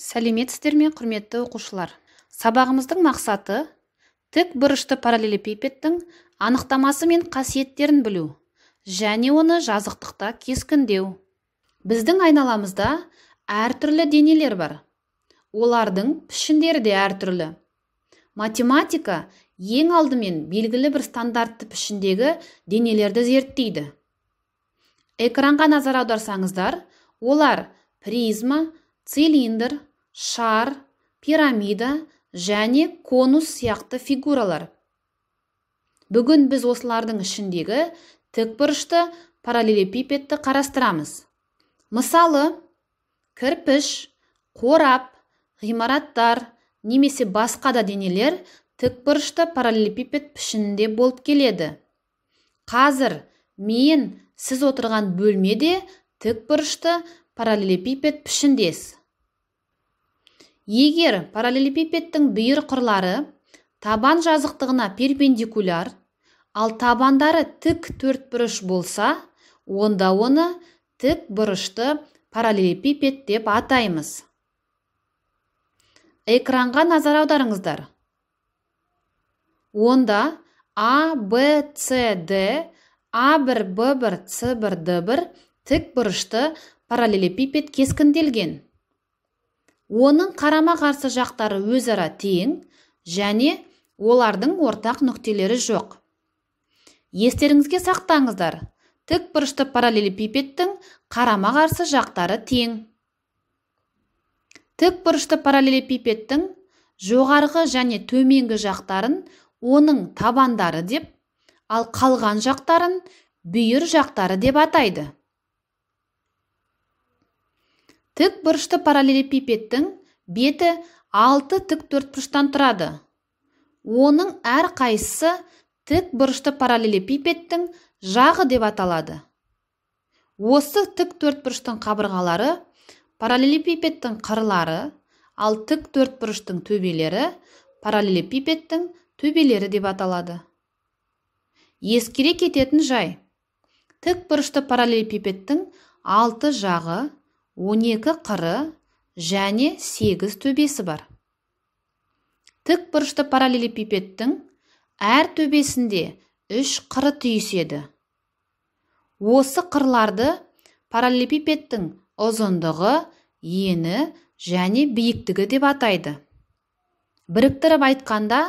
сәлеметсіздер ме құрметті оқушылар сабағымыздың мақсаты тік бұрышты параллелепипедтің анықтамасы мен қасиеттерін білу және оны жазықтықта кескіндеу біздің айналамызда әртүрлі денелер бар олардың пішіндері де әртүрлі математика ең алдымен белгілі бір стандартты пішіндегі денелерді зерттейді экранға назар аударсаңыздар олар призма цилиндр шар пирамида және конус сияқты фигуралар бүгін біз осылардың ішіндегі тікбұрышты параллелепипедті қарастырамыз мысалы кірпіш қорап ғимараттар немесе басқа да денелер тікбұрышты параллелепипед пішінінде болып келеді қазір мен сіз отырған бөлмеде де бұрышты параллелепипед пішіндес егер параллелепипедтің бүйір қырлары табан жазықтығына перпендикуляр ал табандары тік төртбұрыш болса онда оны тік бұрышты параллелепипед деп атаймыз экранға назар аударыңыздар онда а б с д а бір б бір с бір д бір тік бұрышты параллелепипед кескінделген оның қарама қарсы жақтары өзара тең және олардың ортақ нүктелері жоқ естеріңізге сақтаңыздар тік бұрышты параллелепипедтің қарама қарсы жақтары тең тік бұрышты параллелепипедтің жоғарғы және төменгі жақтарын оның табандары деп ал қалған жақтарын бүйір жақтары деп атайды тік бұрышты параллелепипедтің беті алты тік төртбұрыштан тұрады оның әр қайсысы тік бұрышты параллелепипедтің жағы деп аталады осы тік төртбұрыштың қабырғалары параллелепипедтің қырлары ал тік төртбұрыштың төбелері параллелепипедтің төбелері деп аталады ескере кететін жай тік бұрышты параллелепипедтің алты жағы 12 қыры және 8 төбесі бар тік бұрышты параллелепипедтің әр төбесінде үш қыры түйіседі осы қырларды параллелепипедтің ұзындығы ені және биіктігі деп атайды біріктіріп айтқанда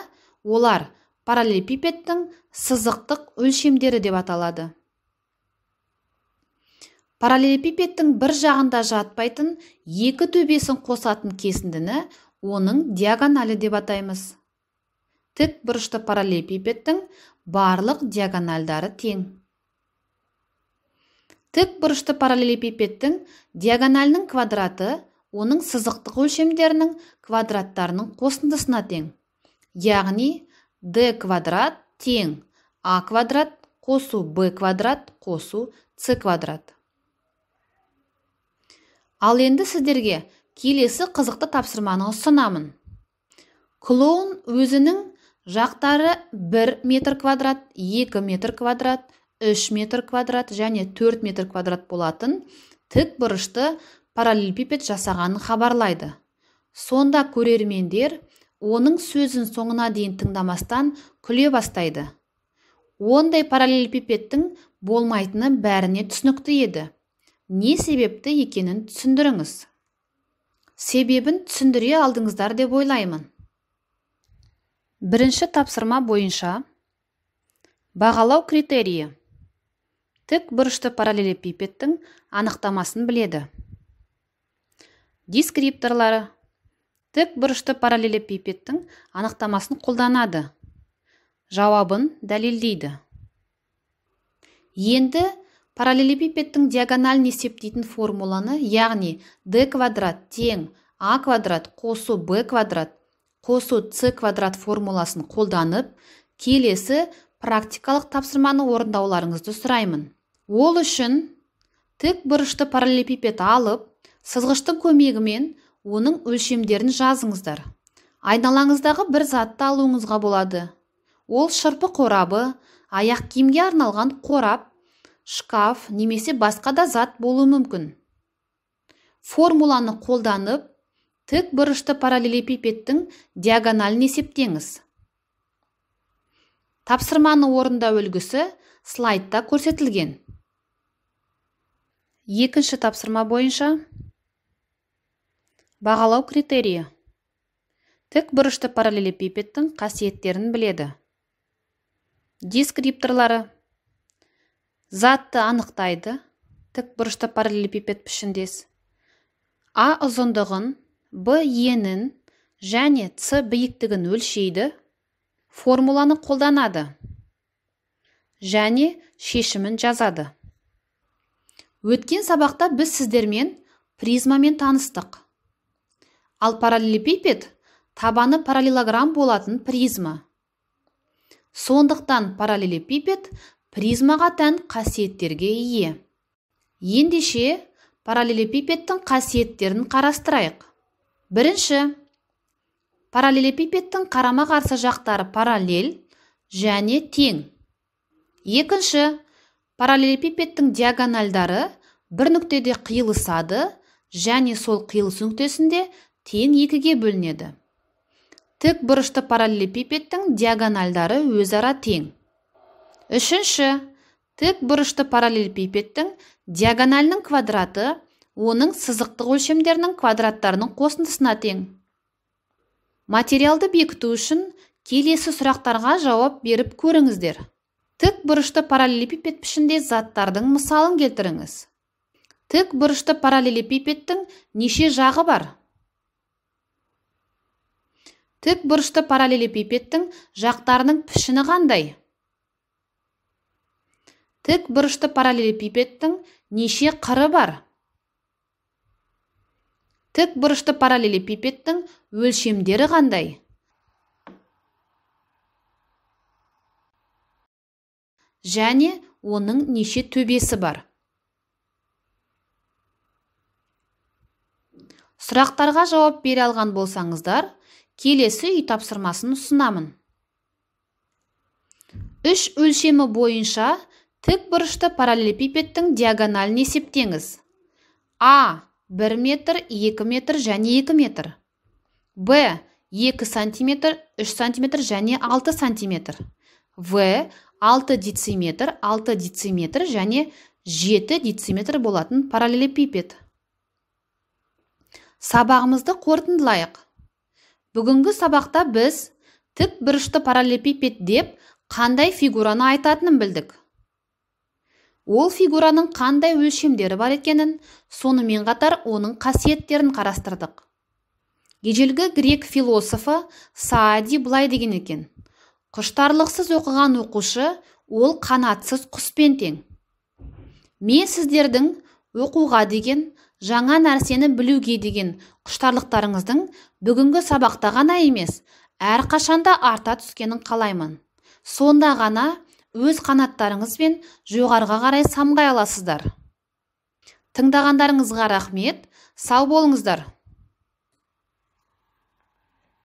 олар параллелепипедтің сызықтық өлшемдері деп аталады параллелепипедтің бір жағында жатпайтын екі төбесін қосатын кесіндіні оның диагоналі деп атаймыз тік бұрышты параллелепипедтің барлық диагональдары тең тік бұрышты параллелепипедтің диагоналінің квадраты оның сызықтық өлшемдерінің квадраттарының қосындысына тең яғни d квадрат тең а квадрат қосу b квадрат қосу c квадрат ал енді сіздерге келесі қызықты тапсырманы ұсынамын клоун өзінің жақтары 1 метр квадрат 2 метр квадрат 3 метр квадрат және 4 метр квадрат болатын тік бұрышты параллелепипед жасағанын хабарлайды сонда көрермендер оның сөзін соңына дейін тыңдамастан күле бастайды ондай параллелепипедтің болмайтыны бәріне түсінікті еді не себепті екенін түсіндіріңіз себебін түсіндіре алдыңыздар деп ойлаймын бірінші тапсырма бойынша бағалау критерийі тік бұрышты параллелепипедтің анықтамасын біледі Дискрипторлары тік бұрышты параллелепипедтің анықтамасын қолданады жауабын дәлелдейді енді параллелепипедтің диагоналін есептейтін формуланы яғни d квадрат тең а квадрат қосу b квадрат қосу c квадрат формуласын қолданып келесі практикалық тапсырманы орындауларыңызды сұраймын ол үшін тік бұрышты параллелепипед алып сызғыштың көмегімен оның өлшемдерін жазыңыздар айналаңыздағы бір затты алуыңызға болады ол шырпы қорабы аяқ киімге арналған қорап шкаф немесе басқа да зат болуы мүмкін формуланы қолданып тік бұрышты параллелепипедтің диагоналін есептеңіз тапсырманы орындау үлгісі слайдта көрсетілген екінші тапсырма бойынша бағалау критерийі тік бұрышты параллелепипедтің қасиеттерін біледі Дискрипторлары затты анықтайды тік бұрышты параллелепипед пішіндес а ұзындығын б енін және с биіктігін өлшейді формуланы қолданады және шешімін жазады өткен сабақта біз сіздермен призмамен таныстық ал параллелепипед табаны параллелограмм болатын призма сондықтан параллелепипед призмаға тән қасиеттерге ие ендеше параллелепипедтің қасиеттерін қарастырайық бірінші параллелепипедтің қарама қарсы жақтары параллель және тең екінші параллелепипедтің диагональдары бір нүктеде қиылысады және сол қиылысу нүктесінде тең екіге бөлінеді тік бұрышты параллелепипедтің диагональдары өзара тең үшінші тік бұрышты параллелепипедтің диагоналінің квадраты оның сызықтық өлшемдерінің квадраттарының қосындысына тең материалды бекіту үшін келесі сұрақтарға жауап беріп көріңіздер тік бұрышты параллелепипед пішінде заттардың мысалын келтіріңіз тік бұрышты параллелепипедтің неше жағы бар тік бұрышты параллелепипедтің жақтарының пішіні қандай тік бұрышты параллелепипедтің неше қыры бар тік бұрышты параллелепипедтің өлшемдері қандай және оның неше төбесі бар сұрақтарға жауап бере алған болсаңыздар келесі үй тапсырмасын ұсынамын үш өлшемі бойынша тік бұрышты параллелепипедтің диагоналін есептеңіз а 1 метр 2 метр және 2 метр б 2 сантиметр 3 сантиметр және 6 сантиметр в 6 дециметр 6 дециметр және 7 дециметр болатын параллелепипед сабағымызды қорытындылайық бүгінгі сабақта біз тік бұрышты параллелепипед деп қандай фигураны айтатынын білдік ол фигураның қандай өлшемдері бар екенін сонымен қатар оның қасиеттерін қарастырдық ежелгі грек философы саади былай деген екен құштарлықсыз оқыған оқушы ол қанатсыз құспен тең мен сіздердің оқуға деген жаңа нәрсені білуге деген құштарлықтарыңыздың бүгінгі сабақта ғана емес әрқашанда арта түскенін қалаймын сонда ғана өз қанаттарыңызбен жоғарыға қарай самғай аласыздар тыңдағандарыңызға рахмет сау болыңыздар